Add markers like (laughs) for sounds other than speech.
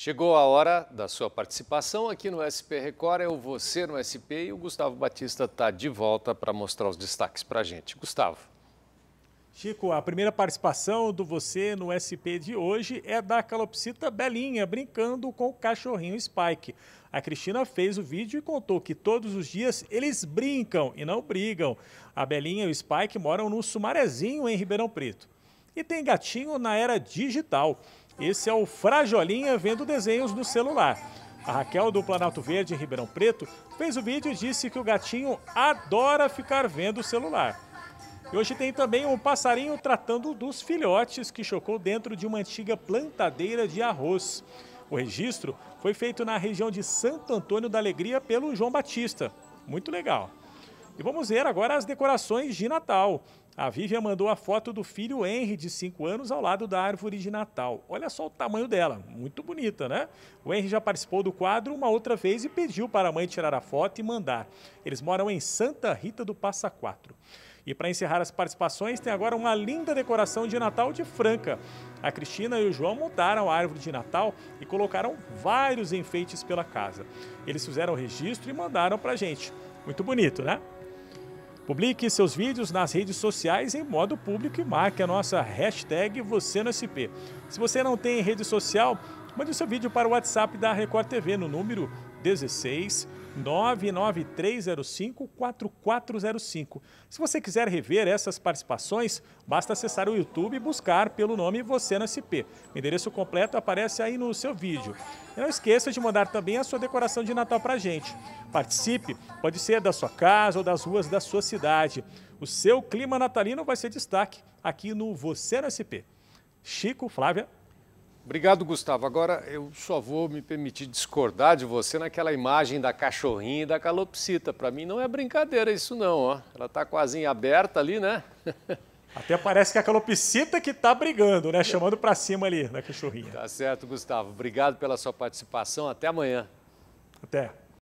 Chegou a hora da sua participação aqui no SP Record. É o Você no SP e o Gustavo Batista está de volta para mostrar os destaques para a gente. Gustavo. Chico, a primeira participação do Você no SP de hoje é da calopsita Belinha, brincando com o cachorrinho Spike. A Cristina fez o vídeo e contou que todos os dias eles brincam e não brigam. A Belinha e o Spike moram no Sumarezinho, em Ribeirão Preto. E tem gatinho na era digital. Esse é o Frajolinha vendo desenhos no celular. A Raquel do Planalto Verde, em Ribeirão Preto, fez o vídeo e disse que o gatinho adora ficar vendo o celular. E hoje tem também um passarinho tratando dos filhotes que chocou dentro de uma antiga plantadeira de arroz. O registro foi feito na região de Santo Antônio da Alegria pelo João Batista. Muito legal. E vamos ver agora as decorações de Natal. A Vivian mandou a foto do filho Henry, de 5 anos, ao lado da árvore de Natal. Olha só o tamanho dela, muito bonita, né? O Henry já participou do quadro uma outra vez e pediu para a mãe tirar a foto e mandar. Eles moram em Santa Rita do Passa Quatro. E para encerrar as participações, tem agora uma linda decoração de Natal de Franca. A Cristina e o João montaram a árvore de Natal e colocaram vários enfeites pela casa. Eles fizeram o registro e mandaram para a gente. Muito bonito, né? Publique seus vídeos nas redes sociais em modo público e marque a nossa hashtag #VocênoSP. Se você não tem rede social, Mande seu vídeo para o WhatsApp da Record TV no número 16 99305 4405. Se você quiser rever essas participações, basta acessar o YouTube e buscar pelo nome Você no SP. O endereço completo aparece aí no seu vídeo. E não esqueça de mandar também a sua decoração de Natal para gente. Participe, pode ser da sua casa ou das ruas da sua cidade. O seu clima natalino vai ser destaque aqui no Você no SP. Chico, Flávia, Obrigado, Gustavo. Agora eu só vou me permitir discordar de você naquela imagem da cachorrinha e da calopsita. Para mim não é brincadeira isso não, ó. Ela está quase aberta ali, né? (laughs) Até parece que é a calopsita que está brigando, né? Chamando para cima ali na cachorrinha. Tá certo, Gustavo. Obrigado pela sua participação. Até amanhã. Até.